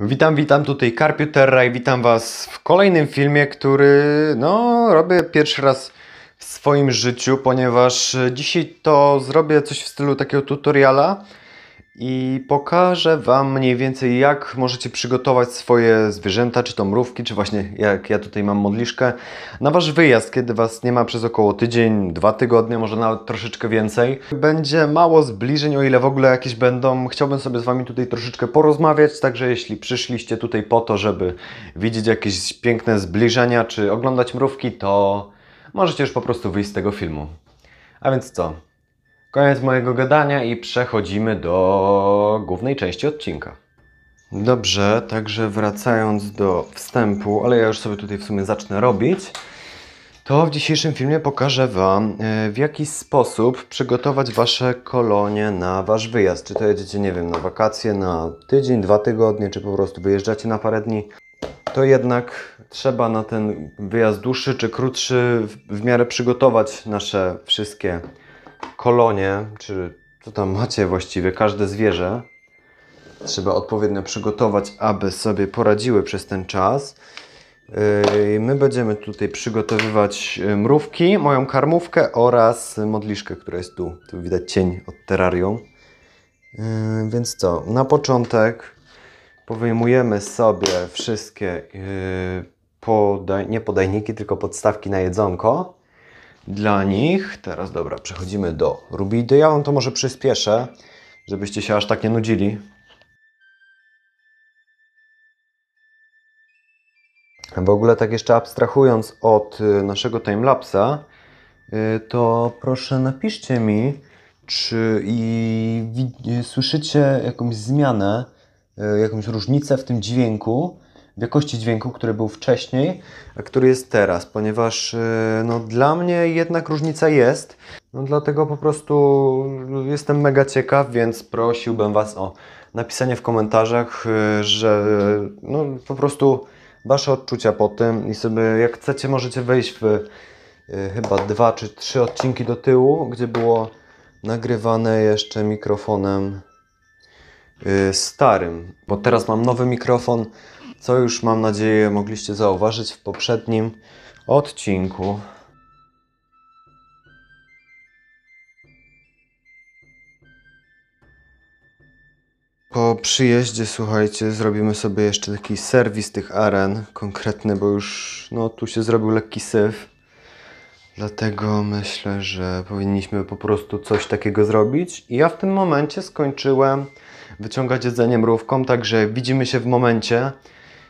Witam, witam tutaj Terra i witam Was w kolejnym filmie, który no, robię pierwszy raz w swoim życiu, ponieważ e, dzisiaj to zrobię coś w stylu takiego tutoriala, i pokażę Wam mniej więcej jak możecie przygotować swoje zwierzęta, czy to mrówki, czy właśnie jak ja tutaj mam modliszkę, na Wasz wyjazd, kiedy Was nie ma przez około tydzień, dwa tygodnie, może nawet troszeczkę więcej. Będzie mało zbliżeń, o ile w ogóle jakieś będą. Chciałbym sobie z Wami tutaj troszeczkę porozmawiać, także jeśli przyszliście tutaj po to, żeby widzieć jakieś piękne zbliżenia, czy oglądać mrówki, to możecie już po prostu wyjść z tego filmu. A więc co? Koniec mojego gadania i przechodzimy do głównej części odcinka. Dobrze, także wracając do wstępu, ale ja już sobie tutaj w sumie zacznę robić, to w dzisiejszym filmie pokażę Wam, e, w jaki sposób przygotować Wasze kolonie na Wasz wyjazd. Czy to jedziecie, nie wiem, na wakacje, na tydzień, dwa tygodnie, czy po prostu wyjeżdżacie na parę dni. To jednak trzeba na ten wyjazd dłuższy czy krótszy w miarę przygotować nasze wszystkie kolonie, czy co tam macie właściwie, każde zwierzę trzeba odpowiednio przygotować, aby sobie poradziły przez ten czas. Yy, my będziemy tutaj przygotowywać yy, mrówki, moją karmówkę oraz modliszkę, która jest tu. Tu widać cień od terrarium. Yy, więc co, na początek powyjmujemy sobie wszystkie podaj nie podajniki, tylko podstawki na jedzonko dla nich. Teraz dobra, przechodzimy do Rubidy. Ja Wam to może przyspieszę, żebyście się aż tak nie nudzili. W ogóle tak jeszcze abstrahując od y, naszego timelapsa, y, to proszę napiszcie mi, czy i, słyszycie jakąś zmianę, y, jakąś różnicę w tym dźwięku, jakości dźwięku, który był wcześniej, a który jest teraz, ponieważ e, no, dla mnie jednak różnica jest. No, dlatego po prostu jestem mega ciekaw, więc prosiłbym Was o napisanie w komentarzach, e, że e, no, po prostu Wasze odczucia po tym i sobie jak chcecie możecie wejść w chyba dwa czy trzy odcinki do tyłu, gdzie było nagrywane jeszcze mikrofonem starym, bo teraz mam nowy mikrofon, co już mam nadzieję mogliście zauważyć w poprzednim odcinku. Po przyjeździe, słuchajcie, zrobimy sobie jeszcze taki serwis tych aren konkretny, bo już no, tu się zrobił lekki syf. Dlatego myślę, że powinniśmy po prostu coś takiego zrobić. I ja w tym momencie skończyłem wyciągać jedzenie mrówkom, także widzimy się w momencie,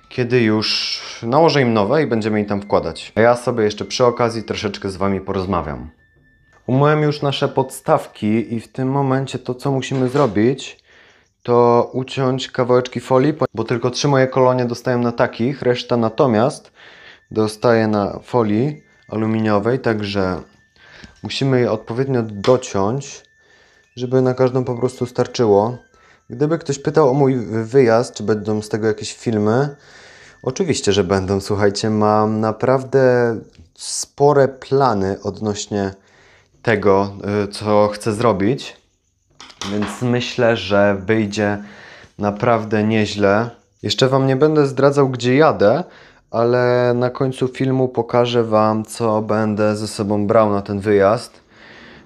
kiedy już nałożę im nowe i będziemy je tam wkładać. A ja sobie jeszcze przy okazji troszeczkę z Wami porozmawiam. Umyłem już nasze podstawki i w tym momencie to, co musimy zrobić, to uciąć kawałeczki folii, bo tylko trzy moje kolonie dostaję na takich, reszta natomiast dostaje na folii aluminiowej, także musimy je odpowiednio dociąć, żeby na każdą po prostu starczyło. Gdyby ktoś pytał o mój wyjazd, czy będą z tego jakieś filmy, oczywiście, że będą. Słuchajcie, mam naprawdę spore plany odnośnie tego, y, co chcę zrobić, więc myślę, że wyjdzie naprawdę nieźle. Jeszcze Wam nie będę zdradzał, gdzie jadę, ale na końcu filmu pokażę Wam, co będę ze sobą brał na ten wyjazd.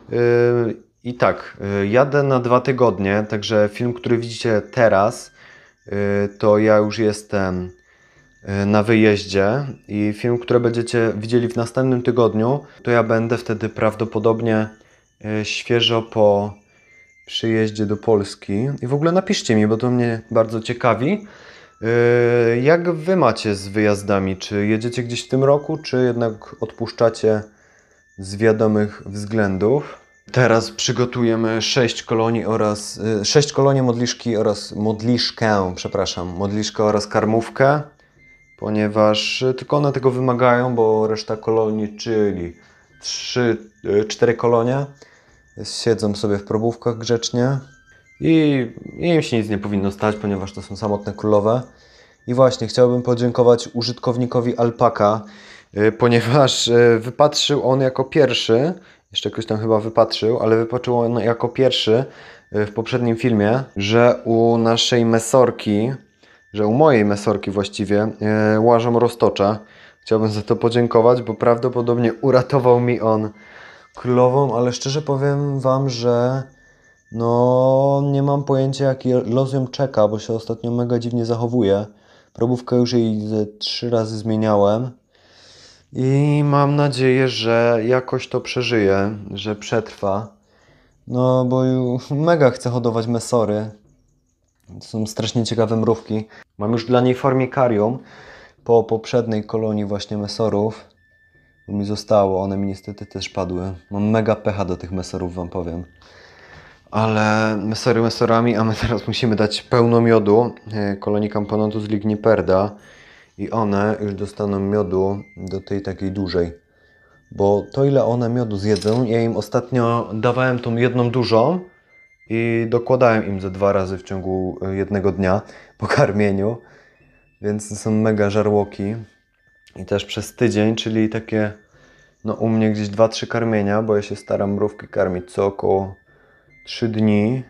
Yy, i tak, y, jadę na dwa tygodnie, także film, który widzicie teraz, y, to ja już jestem y, na wyjeździe i film, który będziecie widzieli w następnym tygodniu, to ja będę wtedy prawdopodobnie świeżo po przyjeździe do Polski. I w ogóle napiszcie mi, bo to mnie bardzo ciekawi. Jak wy macie z wyjazdami? Czy jedziecie gdzieś w tym roku, czy jednak odpuszczacie z wiadomych względów? Teraz przygotujemy 6 kolonii oraz 6 y, kolonie modliszki oraz modliszkę, przepraszam, modliszkę oraz karmówkę, ponieważ y, tylko one tego wymagają, bo reszta kolonii, czyli 3 4 y, kolonie siedzą sobie w probówkach grzecznie i im się nic nie powinno stać, ponieważ to są samotne królowe. I właśnie chciałbym podziękować użytkownikowi Alpaka, ponieważ wypatrzył on jako pierwszy jeszcze ktoś tam chyba wypatrzył, ale wypatrzył on jako pierwszy y, w poprzednim filmie, że u naszej mesorki, że u mojej mesorki właściwie y, łażą roztocza. Chciałbym za to podziękować, bo prawdopodobnie uratował mi on królową, ale szczerze powiem Wam, że no nie mam pojęcia jaki los ją czeka, bo się ostatnio mega dziwnie zachowuje. Probówkę już jej trzy razy zmieniałem. I mam nadzieję, że jakoś to przeżyje, że przetrwa. No, bo mega chcę hodować mesory. To są strasznie ciekawe mrówki. Mam już dla niej formikarium po poprzedniej kolonii właśnie mesorów. Bo mi zostało, one mi niestety też padły. Mam mega pecha do tych mesorów, wam powiem. Ale mesory mesorami, a my teraz musimy dać pełno miodu e, kolonii z ligniperda i one już dostaną miodu do tej takiej dużej. Bo to ile one miodu zjedzą, ja im ostatnio dawałem tą jedną dużą i dokładałem im ze dwa razy w ciągu e, jednego dnia po karmieniu. Więc są mega żarłoki. I też przez tydzień, czyli takie no u mnie gdzieś 2-3 karmienia, bo ja się staram mrówki karmić co około 3 dni,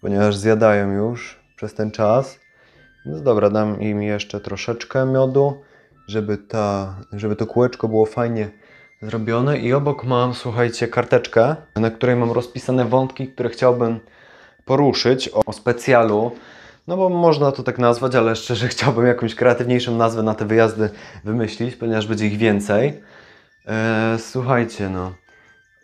ponieważ zjadają już przez ten czas. No dobra, dam im jeszcze troszeczkę miodu, żeby, ta, żeby to kółeczko było fajnie zrobione. I obok mam, słuchajcie, karteczkę, na której mam rozpisane wątki, które chciałbym poruszyć o, o specjalu. No bo można to tak nazwać, ale szczerze chciałbym jakąś kreatywniejszą nazwę na te wyjazdy wymyślić, ponieważ będzie ich więcej. Eee, słuchajcie, no.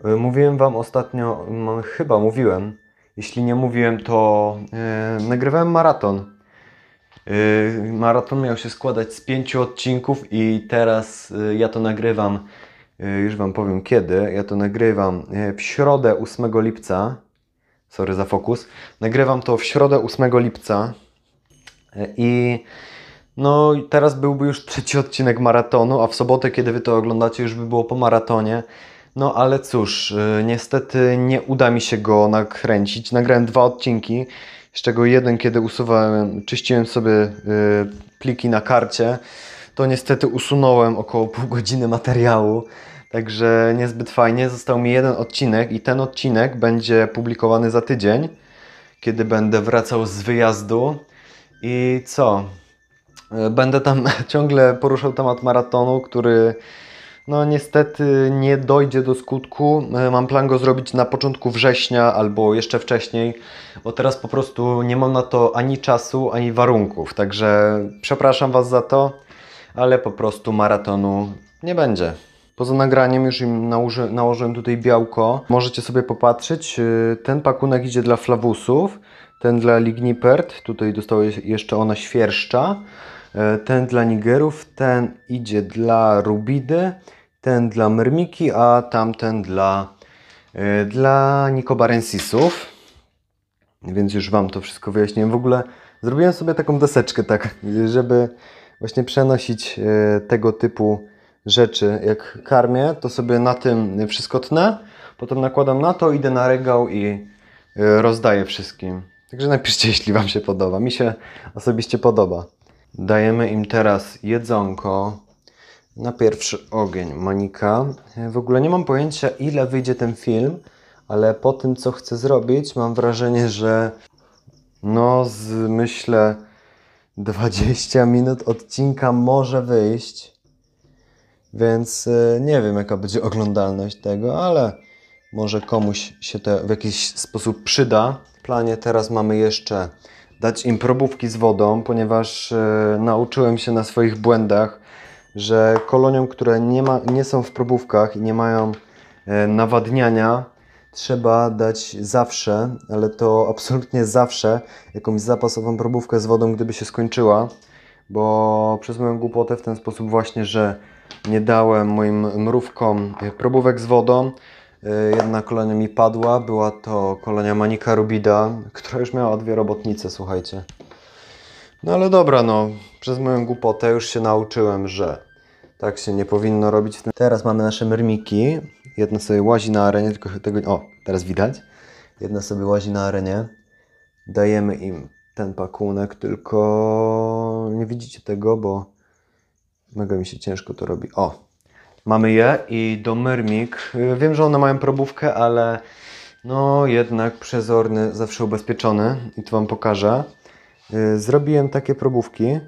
E, mówiłem Wam ostatnio, chyba mówiłem, jeśli nie mówiłem, to yy, nagrywałem maraton Yy, maraton miał się składać z pięciu odcinków i teraz yy, ja to nagrywam, yy, już Wam powiem kiedy, ja to nagrywam w środę 8 lipca, sorry za fokus, nagrywam to w środę 8 lipca i no teraz byłby już trzeci odcinek maratonu, a w sobotę, kiedy Wy to oglądacie, już by było po maratonie. No ale cóż, niestety nie uda mi się go nakręcić. Nagrałem dwa odcinki z czego jeden, kiedy usuwałem, czyściłem sobie y, pliki na karcie, to niestety usunąłem około pół godziny materiału. Także niezbyt fajnie. Został mi jeden odcinek i ten odcinek będzie publikowany za tydzień, kiedy będę wracał z wyjazdu. I co? Y, będę tam ciągle poruszał temat maratonu, który no niestety nie dojdzie do skutku. E, mam plan go zrobić na początku września albo jeszcze wcześniej, bo teraz po prostu nie mam na to ani czasu, ani warunków. Także przepraszam Was za to, ale po prostu maratonu nie będzie. Poza nagraniem już im nałoży, nałożyłem tutaj białko. Możecie sobie popatrzeć. E, ten pakunek idzie dla flawusów, ten dla lignipert. Tutaj dostały jeszcze ona świerszcza. E, ten dla Nigerów, ten idzie dla Rubidy, ten dla Myrmiki, a tamten dla, e, dla Nikobarensisów. Więc już Wam to wszystko wyjaśniłem. W ogóle zrobiłem sobie taką deseczkę, tak, żeby właśnie przenosić e, tego typu rzeczy. Jak karmię, to sobie na tym wszystko tnę, potem nakładam na to, idę na regał i rozdaję wszystkim. Także napiszcie, jeśli Wam się podoba. Mi się osobiście podoba. Dajemy im teraz jedzonko na pierwszy ogień Manika. W ogóle nie mam pojęcia, ile wyjdzie ten film, ale po tym, co chcę zrobić, mam wrażenie, że no z myślę 20 minut odcinka może wyjść. Więc e, nie wiem, jaka będzie oglądalność tego, ale może komuś się to w jakiś sposób przyda. W planie teraz mamy jeszcze dać im probówki z wodą, ponieważ e, nauczyłem się na swoich błędach, że koloniom, które nie, ma, nie są w probówkach i nie mają e, nawadniania, trzeba dać zawsze, ale to absolutnie zawsze, jakąś zapasową probówkę z wodą, gdyby się skończyła, bo przez moją głupotę w ten sposób właśnie, że nie dałem moim mrówkom e, probówek z wodą, E, jedna kolonia mi padła, była to kolonia Manika Rubida, która już miała dwie robotnice, słuchajcie. No ale dobra, no, przez moją głupotę już się nauczyłem, że tak się nie powinno robić. Teraz mamy nasze myrmiki. Jedna sobie łazi na arenie, tylko tego... O, teraz widać. Jedna sobie łazi na arenie. Dajemy im ten pakunek, tylko nie widzicie tego, bo mega mi się ciężko to robi. O, Mamy je i do Myrmik. Y, wiem, że one mają probówkę, ale no jednak przezorny zawsze ubezpieczony i to Wam pokażę. Y, zrobiłem takie probówki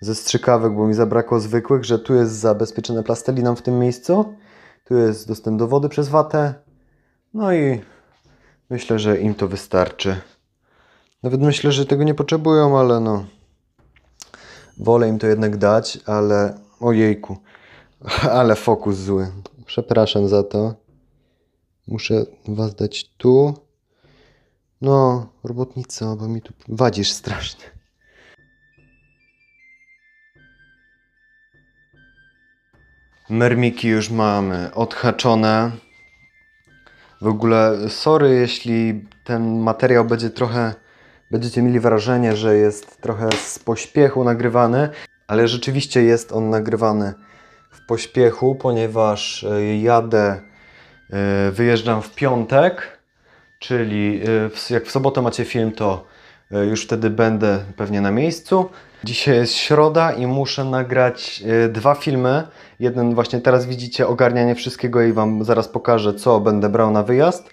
ze strzykawek, bo mi zabrakło zwykłych, że tu jest zabezpieczone plasteliną w tym miejscu, tu jest dostęp do wody przez watę, no i myślę, że im to wystarczy. Nawet myślę, że tego nie potrzebują, ale no wolę im to jednak dać, ale ojejku. Ale fokus zły. Przepraszam za to. Muszę was dać tu. No, robotnico, bo mi tu wadzisz strasznie. Mermiki już mamy odhaczone. W ogóle sorry, jeśli ten materiał będzie trochę... Będziecie mieli wrażenie, że jest trochę z pośpiechu nagrywany, ale rzeczywiście jest on nagrywany pośpiechu, ponieważ e, jadę, e, wyjeżdżam w piątek, czyli e, jak w sobotę macie film, to już wtedy będę pewnie na miejscu. Dzisiaj jest środa i muszę nagrać dwa filmy. Jeden właśnie teraz widzicie ogarnianie wszystkiego i Wam zaraz pokażę, co będę brał na wyjazd.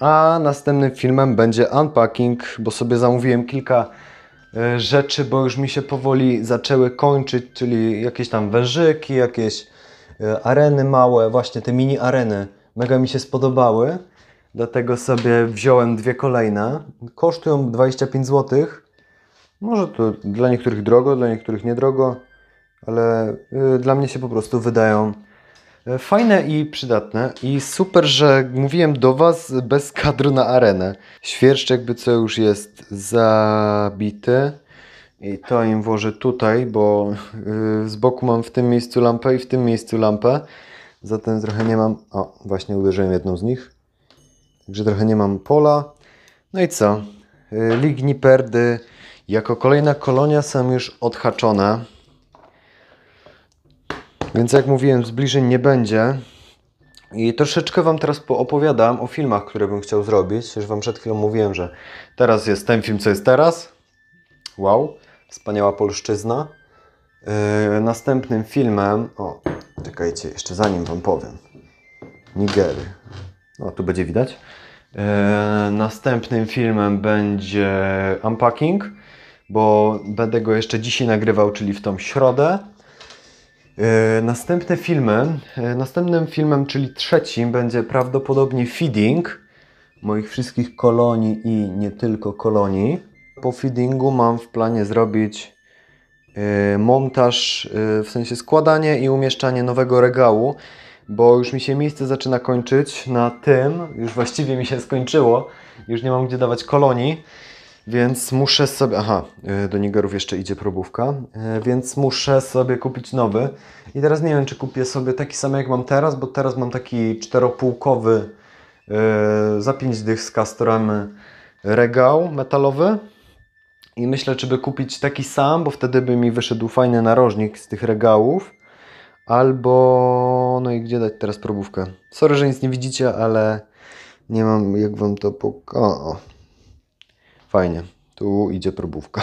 A następnym filmem będzie unpacking, bo sobie zamówiłem kilka E, rzeczy, bo już mi się powoli zaczęły kończyć, czyli jakieś tam wężyki, jakieś e, areny małe, właśnie te mini areny. Mega mi się spodobały, dlatego sobie wziąłem dwie kolejne. Kosztują 25 zł. Może to dla niektórych drogo, dla niektórych niedrogo, ale e, dla mnie się po prostu wydają E, fajne i przydatne i super, że mówiłem do Was bez kadru na arenę. Świerszcz jakby co już jest zabity. I to im włożę tutaj, bo e, z boku mam w tym miejscu lampę i w tym miejscu lampę. Zatem trochę nie mam... O, właśnie uderzyłem jedną z nich. Także trochę nie mam pola. No i co? E, Ligni perdy jako kolejna kolonia są już odhaczone. Więc jak mówiłem, zbliżeń nie będzie. I troszeczkę Wam teraz opowiadam o filmach, które bym chciał zrobić. Już Wam przed chwilą mówiłem, że teraz jest ten film, co jest teraz. Wow, wspaniała polszczyzna. Yy, następnym filmem... O, czekajcie, jeszcze zanim Wam powiem. Nigery. No, tu będzie widać. Yy, następnym filmem będzie Unpacking, bo będę go jeszcze dzisiaj nagrywał, czyli w tą środę. E, następne filmy, e, następnym filmem, czyli trzecim, będzie prawdopodobnie Feeding moich wszystkich kolonii i nie tylko kolonii. Po Feedingu mam w planie zrobić e, montaż, w sensie składanie i umieszczanie nowego regału, bo już mi się miejsce zaczyna kończyć na tym, już właściwie mi się skończyło, już nie mam gdzie dawać kolonii. Więc muszę sobie. Aha, y, do Nigerów jeszcze idzie probówka, y, więc muszę sobie kupić nowy. I teraz nie wiem, czy kupię sobie taki sam jak mam teraz, bo teraz mam taki czteropółkowy y, za pięć dych z Castorem regał metalowy. I myślę, czy by kupić taki sam, bo wtedy by mi wyszedł fajny narożnik z tych regałów. Albo. No i gdzie dać teraz probówkę? Sorry, że nic nie widzicie, ale nie mam jak wam to pokazać. Fajnie, tu idzie probówka.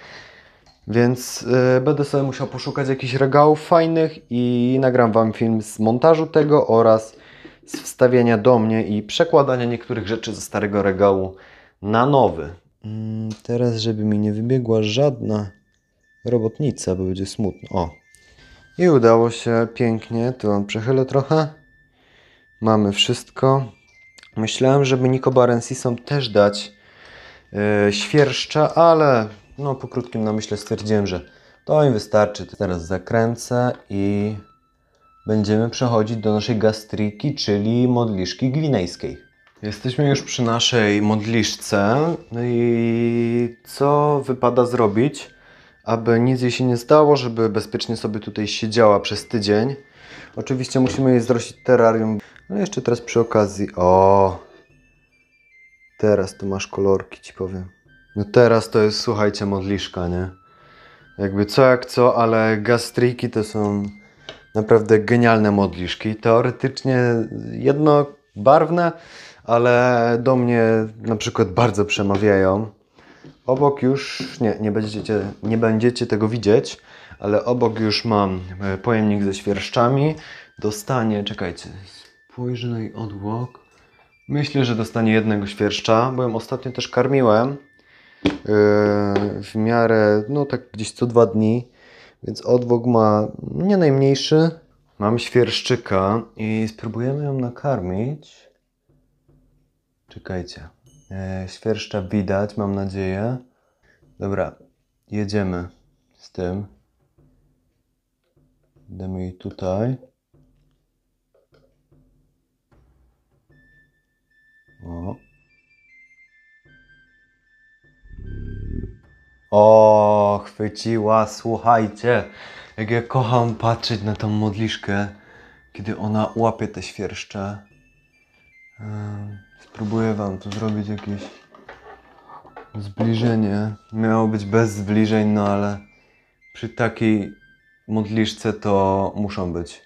Więc y, będę sobie musiał poszukać jakichś regałów fajnych i nagram Wam film z montażu tego oraz z wstawienia do mnie i przekładania niektórych rzeczy ze starego regału na nowy. Mm, teraz, żeby mi nie wybiegła żadna robotnica, bo będzie smutno. O. I udało się pięknie. Tu przechylę trochę. Mamy wszystko. Myślałem, żeby Nico Barensisom też dać E, świerszcza, ale no, po krótkim namyśle stwierdziłem, że to im wystarczy. Teraz zakręcę i będziemy przechodzić do naszej gastriki, czyli modliszki gwinejskiej. Jesteśmy już przy naszej modliszce no i co wypada zrobić, aby nic jej się nie stało, żeby bezpiecznie sobie tutaj siedziała przez tydzień. Oczywiście musimy jej zrościć terrarium, no jeszcze teraz przy okazji, o, Teraz to masz kolorki, ci powiem. No teraz to jest, słuchajcie, modliszka, nie? Jakby co jak co, ale gastriki to są naprawdę genialne modliszki. Teoretycznie jednobarwne, ale do mnie na przykład bardzo przemawiają. Obok już, nie, nie będziecie, nie będziecie tego widzieć, ale obok już mam e, pojemnik ze świerszczami. Dostanie, czekajcie, spojrzę na jej odłok. Myślę, że dostanie jednego świerszcza, bo ją ostatnio też karmiłem yy, w miarę, no tak gdzieś co dwa dni, więc odwóg ma nie najmniejszy. Mam świerszczyka i spróbujemy ją nakarmić. Czekajcie. Yy, świerszcza widać, mam nadzieję. Dobra, jedziemy z tym. Damy jej tutaj. O. O, chwyciła, słuchajcie. Jak ja kocham patrzeć na tą modliszkę, kiedy ona łapie te świerszcze. Spróbuję wam tu zrobić jakieś zbliżenie. Miało być bez zbliżeń, no ale przy takiej modliszce to muszą być.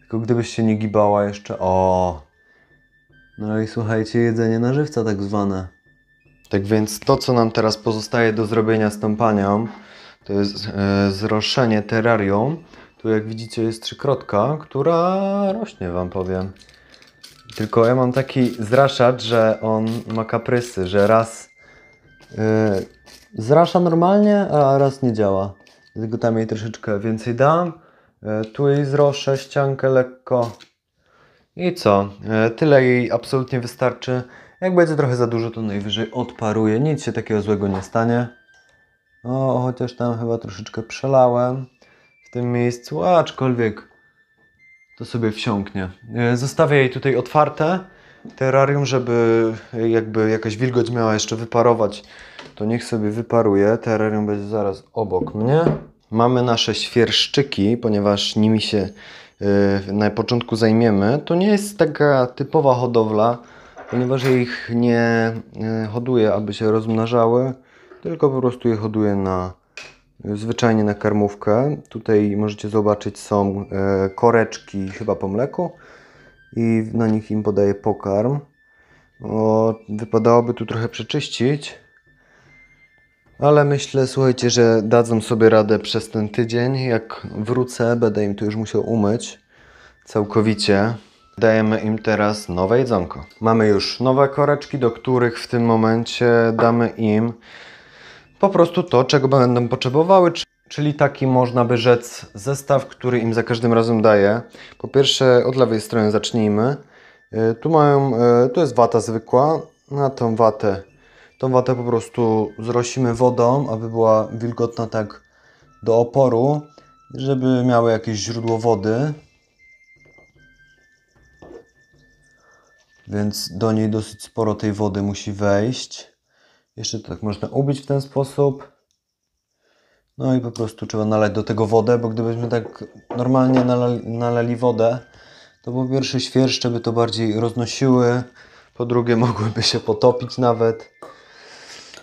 Tylko gdybyś się nie gibała jeszcze. O, no i słuchajcie, jedzenie na żywca tak zwane. Tak więc to, co nam teraz pozostaje do zrobienia z tą panią, to jest e, zroszenie terrarium. Tu jak widzicie jest trzykrotka, która rośnie wam powiem. Tylko ja mam taki zraszacz, że on ma kaprysy, że raz yy, zrasza normalnie, a raz nie działa. Dlatego tam jej troszeczkę więcej dam. Yy, tu jej zroszę ściankę lekko i co? E, tyle jej absolutnie wystarczy. Jak będzie trochę za dużo, to najwyżej odparuje. Nic się takiego złego nie stanie. O, chociaż tam chyba troszeczkę przelałem w tym miejscu, aczkolwiek to sobie wsiąknie. E, zostawię jej tutaj otwarte terrarium, żeby jakby jakaś wilgoć miała jeszcze wyparować. To niech sobie wyparuje. Terrarium będzie zaraz obok mnie. Mamy nasze świerszczyki, ponieważ nimi się Y, na początku zajmiemy, to nie jest taka typowa hodowla, ponieważ ich nie y, hoduję, aby się rozmnażały, tylko po prostu je hoduję na zwyczajnie na karmówkę. Tutaj możecie zobaczyć są y, koreczki chyba po mleku i na nich im podaję pokarm. O, wypadałoby tu trochę przeczyścić, ale myślę, słuchajcie, że dadzą sobie radę przez ten tydzień. Jak wrócę, będę im to już musiał umyć całkowicie. Dajemy im teraz nowe jedzonko. Mamy już nowe koreczki, do których w tym momencie damy im po prostu to, czego będą potrzebowały, czyli taki można by rzec zestaw, który im za każdym razem daję. Po pierwsze od lewej strony zacznijmy. Y, tu mają, y, tu jest wata zwykła, na tą watę Tą watę po prostu zrosimy wodą, aby była wilgotna tak do oporu, żeby miały jakieś źródło wody. Więc do niej dosyć sporo tej wody musi wejść. Jeszcze to tak można ubić w ten sposób. No i po prostu trzeba nalać do tego wodę, bo gdybyśmy tak normalnie nalali, nalali wodę, to po pierwsze świerszcze by to bardziej roznosiły, po drugie mogłyby się potopić nawet.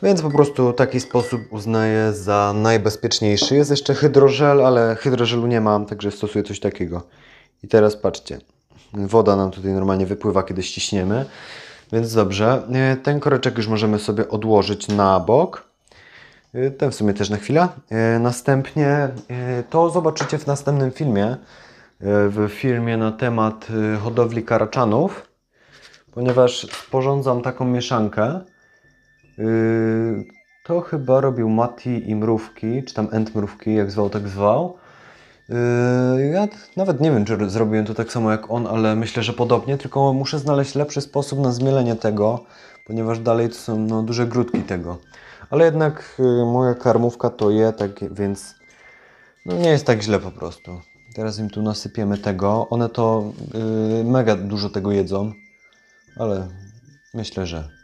Więc po prostu taki sposób uznaję za najbezpieczniejszy. Jest jeszcze hydrożel, ale hydrożelu nie mam, także stosuję coś takiego. I teraz patrzcie, woda nam tutaj normalnie wypływa, kiedy ściśniemy, więc dobrze. E, ten koreczek już możemy sobie odłożyć na bok. E, ten w sumie też na chwilę. E, następnie to zobaczycie w następnym filmie, w filmie na temat hodowli karaczanów, ponieważ sporządzam taką mieszankę, Yy, to chyba robił Mati i Mrówki, czy tam Ent Mrówki, jak zwał, tak zwał. Yy, ja nawet nie wiem, czy zrobiłem to tak samo jak on, ale myślę, że podobnie, tylko muszę znaleźć lepszy sposób na zmielenie tego, ponieważ dalej to są no, duże grudki tego. Ale jednak yy, moja karmówka to je, tak więc no, nie jest tak źle po prostu. Teraz im tu nasypiemy tego. One to yy, mega dużo tego jedzą, ale myślę, że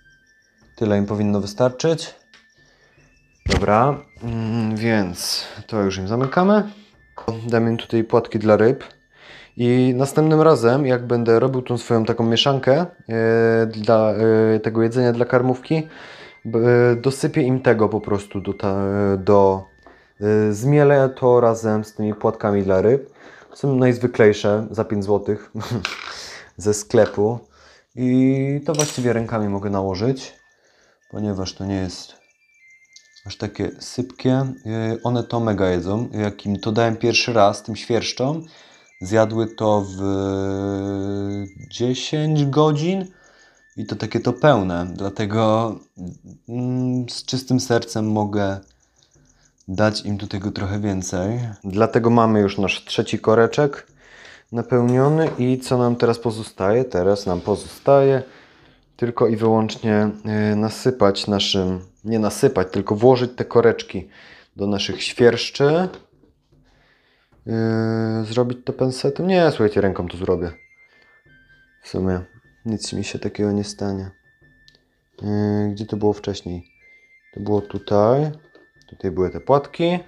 Tyle im powinno wystarczyć. Dobra, mm, więc to już im zamykamy. Dam im tutaj płatki dla ryb. I następnym razem, jak będę robił tą swoją taką mieszankę yy, dla yy, tego jedzenia dla karmówki, yy, dosypię im tego po prostu do, ta, do e, zmielę to razem z tymi płatkami dla ryb. Są najzwyklejsze za 5 zł ze sklepu. I to właściwie rękami mogę nałożyć ponieważ to nie jest aż takie sypkie. E, one to mega jedzą. Jak im to dałem pierwszy raz, tym świerszczom, zjadły to w 10 godzin i to takie to pełne. Dlatego mm, z czystym sercem mogę dać im tu tego trochę więcej. Dlatego mamy już nasz trzeci koreczek napełniony i co nam teraz pozostaje? Teraz nam pozostaje tylko i wyłącznie e, nasypać naszym, nie nasypać, tylko włożyć te koreczki do naszych świerszczy. E, zrobić to pensetem? Nie, słuchajcie, ręką to zrobię. W sumie nic mi się takiego nie stanie. E, gdzie to było wcześniej? To było tutaj. Tutaj były te płatki.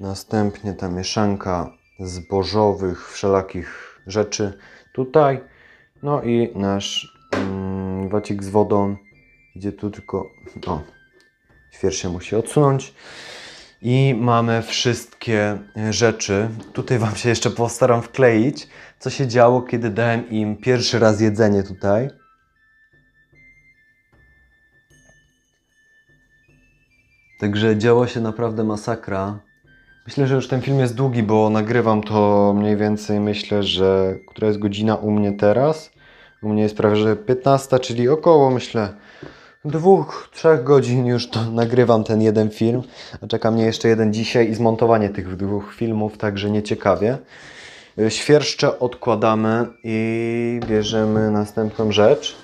Następnie ta mieszanka zbożowych, wszelakich rzeczy tutaj. No i nasz mm, Wacik z wodą. Gdzie tu tylko... O, się musi odsunąć. I mamy wszystkie e, rzeczy. Tutaj Wam się jeszcze postaram wkleić, co się działo, kiedy dałem im pierwszy raz jedzenie tutaj. Także działo się naprawdę masakra. Myślę, że już ten film jest długi, bo nagrywam to mniej więcej, myślę, że która jest godzina u mnie teraz. U mnie jest prawie że 15, czyli około myślę dwóch, trzech godzin już to nagrywam ten jeden film. Czeka mnie jeszcze jeden dzisiaj i zmontowanie tych dwóch filmów, także nieciekawie. Świerszcze odkładamy i bierzemy następną rzecz.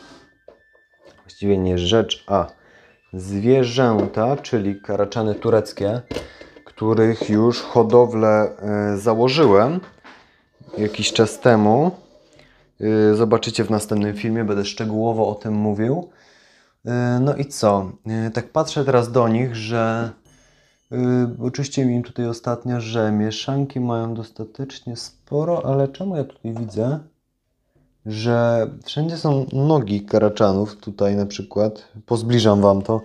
Właściwie nie rzecz, a zwierzęta, czyli karaczany tureckie, których już hodowlę e, założyłem jakiś czas temu. Y, zobaczycie w następnym filmie, będę szczegółowo o tym mówił. Y, no i co? Y, tak patrzę teraz do nich, że oczywiście mi tutaj ostatnio, że mieszanki mają dostatecznie sporo, ale czemu ja tutaj widzę, że wszędzie są nogi karaczanów, tutaj na przykład. Pozbliżam Wam to.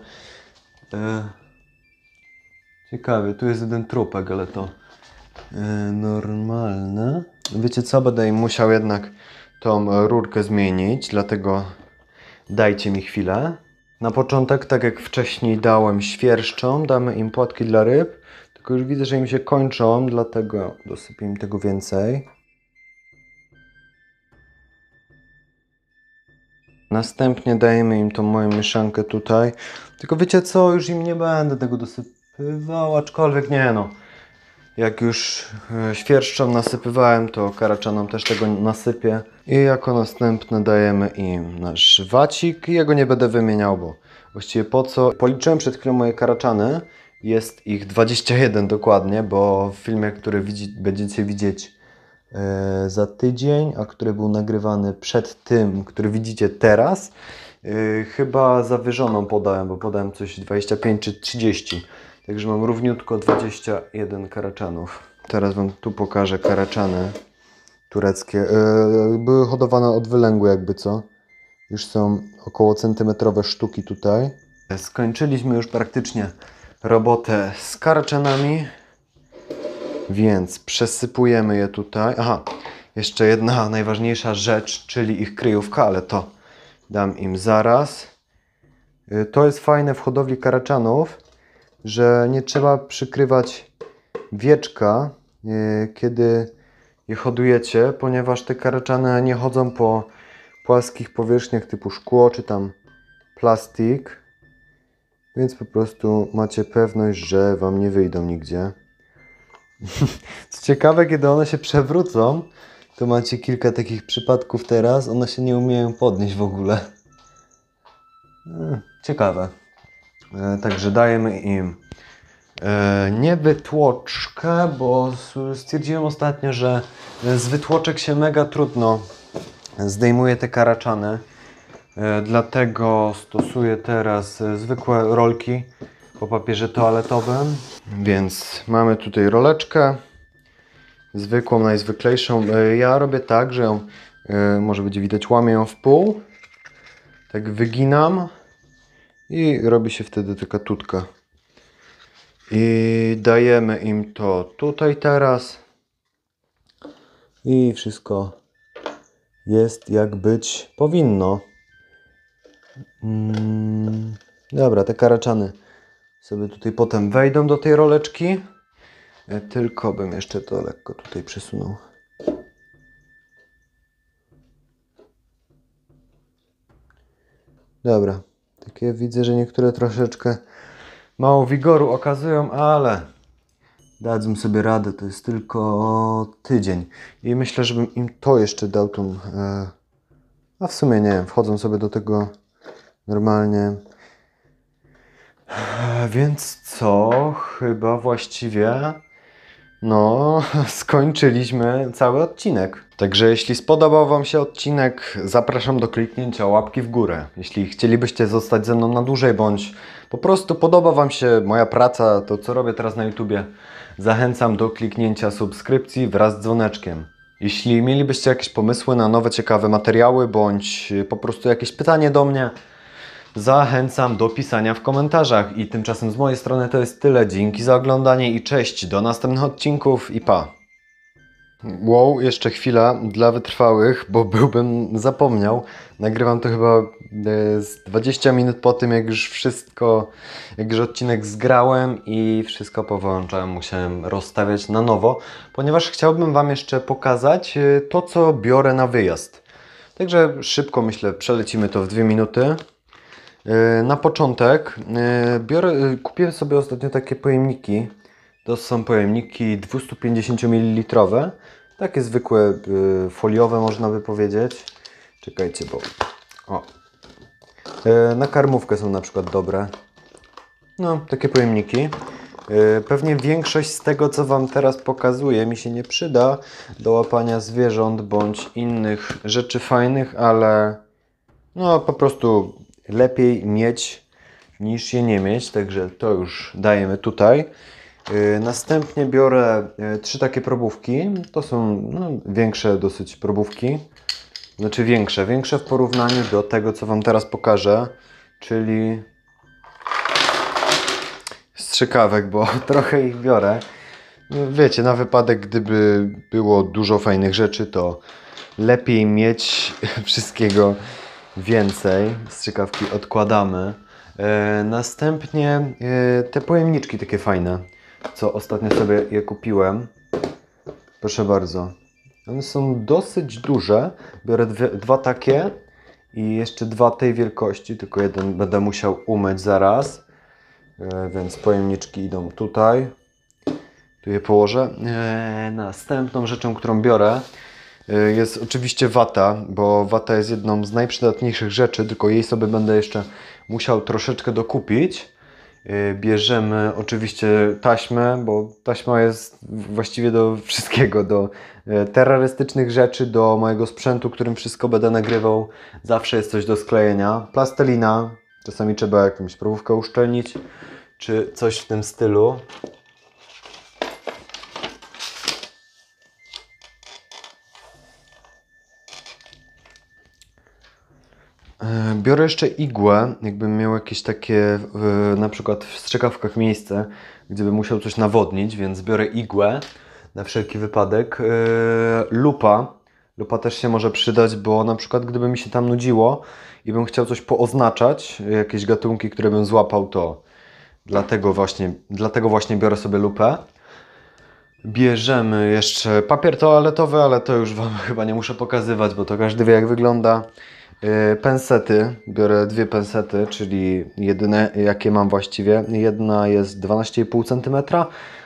Ciekawie, tu jest jeden trupek, ale to normalne. Wiecie co, będę im musiał jednak tą rurkę zmienić, dlatego dajcie mi chwilę. Na początek, tak jak wcześniej dałem świerszczom, damy im płatki dla ryb, tylko już widzę, że im się kończą, dlatego dosypię im tego więcej. Następnie dajemy im tą moją mieszankę tutaj. Tylko wiecie co, już im nie będę tego dosypywał, aczkolwiek nie no. Jak już e, świerszczem nasypywałem, to karaczanom też tego nasypię. I jako następne dajemy im nasz wacik. Jego nie będę wymieniał, bo właściwie po co? Policzyłem przed chwilą moje karaczany. Jest ich 21 dokładnie, bo w filmie, który widzi, będziecie widzieć yy, za tydzień, a który był nagrywany przed tym, który widzicie teraz, yy, chyba zawyżoną podałem, bo podałem coś 25 czy 30. Także mam równiutko 21 karaczanów. Teraz Wam tu pokażę karaczany tureckie. Yy, e, były hodowane od wylęgu jakby co. Już są około centymetrowe sztuki tutaj. E, skończyliśmy już praktycznie robotę z karaczanami. Więc przesypujemy je tutaj. Aha, jeszcze jedna najważniejsza rzecz, czyli ich kryjówka, ale to dam im zaraz. E, to jest fajne w hodowli karaczanów, że nie trzeba przykrywać wieczka, e, kiedy je hodujecie, ponieważ te karaczane nie chodzą po płaskich powierzchniach typu szkło czy tam plastik, więc po prostu macie pewność, że Wam nie wyjdą nigdzie. Co ciekawe, kiedy one się przewrócą, to macie kilka takich przypadków teraz, one się nie umieją podnieść w ogóle. Hmm, ciekawe. E, także dajemy im e, nie wytłoczkę, bo stwierdziłem ostatnio, że e, z wytłoczek się mega trudno zdejmuje te karaczany. Dlatego stosuję teraz zwykłe rolki po papierze toaletowym. Więc mamy tutaj roleczkę, zwykłą, najzwyklejszą. Ja robię tak, że ją, może będzie widać, łamię ją w pół, tak wyginam i robi się wtedy taka tutka. I dajemy im to tutaj teraz. I wszystko jest jak być powinno. Mm, dobra, te karaczany sobie tutaj potem wejdą do tej roleczki. E, tylko bym jeszcze to lekko tutaj przesunął. Dobra. Takie widzę, że niektóre troszeczkę mało wigoru okazują, ale dadzą sobie radę. To jest tylko tydzień. I myślę, żebym im to jeszcze dał tą... E, a w sumie nie wchodzą sobie do tego normalnie. Więc co? Chyba właściwie no, skończyliśmy cały odcinek. Także jeśli spodobał Wam się odcinek, zapraszam do kliknięcia łapki w górę. Jeśli chcielibyście zostać ze mną na dłużej, bądź po prostu podoba Wam się moja praca, to co robię teraz na YouTubie, zachęcam do kliknięcia subskrypcji wraz z dzwoneczkiem. Jeśli mielibyście jakieś pomysły na nowe ciekawe materiały, bądź po prostu jakieś pytanie do mnie, zachęcam do pisania w komentarzach. I tymczasem z mojej strony to jest tyle. Dzięki za oglądanie i cześć. Do następnych odcinków i pa. Wow, jeszcze chwila dla wytrwałych, bo byłbym zapomniał. Nagrywam to chyba e, z 20 minut po tym, jak już wszystko, jak już odcinek zgrałem i wszystko powyłączałem, musiałem rozstawiać na nowo, ponieważ chciałbym Wam jeszcze pokazać e, to, co biorę na wyjazd. Także szybko myślę, przelecimy to w dwie minuty. E, na początek e, biorę, e, kupiłem sobie ostatnio takie pojemniki. To są pojemniki 250 ml. Takie zwykłe foliowe można by powiedzieć. Czekajcie, bo... O. Na karmówkę są na przykład dobre. No, takie pojemniki. Pewnie większość z tego, co Wam teraz pokazuję, mi się nie przyda do łapania zwierząt bądź innych rzeczy fajnych, ale no po prostu lepiej mieć niż je nie mieć, także to już dajemy tutaj. Y, następnie biorę y, trzy takie probówki. To są no, większe dosyć probówki. Znaczy większe, większe w porównaniu do tego, co Wam teraz pokażę, czyli strzykawek, bo trochę ich biorę. No, wiecie, na wypadek, gdyby było dużo fajnych rzeczy, to lepiej mieć wszystkiego więcej. Strzykawki odkładamy. E, następnie e, te pojemniczki takie fajne, co ostatnio sobie je kupiłem. Proszę bardzo. One są dosyć duże. Biorę dwie, dwa takie i jeszcze dwa tej wielkości, tylko jeden będę musiał umyć zaraz. E, więc pojemniczki idą tutaj. Tu je położę. Następną rzeczą, którą biorę, Y, jest oczywiście wata, bo wata jest jedną z najprzydatniejszych rzeczy, tylko jej sobie będę jeszcze musiał troszeczkę dokupić. Y, bierzemy oczywiście taśmę, bo taśma jest właściwie do wszystkiego, do y, terrorystycznych rzeczy, do mojego sprzętu, którym wszystko będę nagrywał. Zawsze jest coś do sklejenia. Plastelina, czasami trzeba jakąś próbówkę uszczelnić, czy coś w tym stylu. E, biorę jeszcze igłę, jakbym miał jakieś takie, e, na przykład w strzykawkach miejsce, gdziebym musiał coś nawodnić, więc biorę igłę na wszelki wypadek. E, lupa, Lupa też się może przydać, bo na przykład gdyby mi się tam nudziło i bym chciał coś pooznaczać, jakieś gatunki, które bym złapał, to dlatego właśnie, dlatego właśnie biorę sobie lupę. Bierzemy jeszcze papier toaletowy, ale to już Wam chyba nie muszę pokazywać, bo to każdy wie jak wygląda. Y, pensety, biorę dwie pensety, czyli jedyne jakie mam właściwie. Jedna jest 12,5 cm,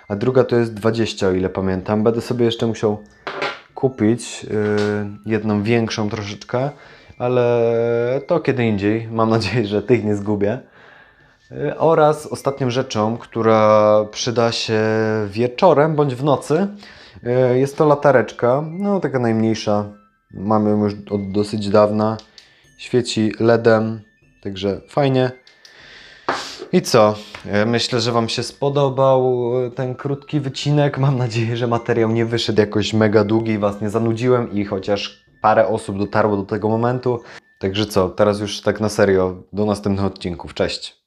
a druga to jest 20, o ile pamiętam. Będę sobie jeszcze musiał kupić y, jedną większą troszeczkę, ale to kiedy indziej. Mam nadzieję, że tych nie zgubię. Y, oraz ostatnią rzeczą, która przyda się wieczorem bądź w nocy, jest to latareczka, no taka najmniejsza. Mam ją już od dosyć dawna świeci LEDem, także fajnie. I co? E, myślę, że Wam się spodobał e, ten krótki wycinek. Mam nadzieję, że materiał nie wyszedł jakoś mega długi i Was nie zanudziłem i chociaż parę osób dotarło do tego momentu. Także co, teraz już tak na serio, do następnych odcinków. Cześć!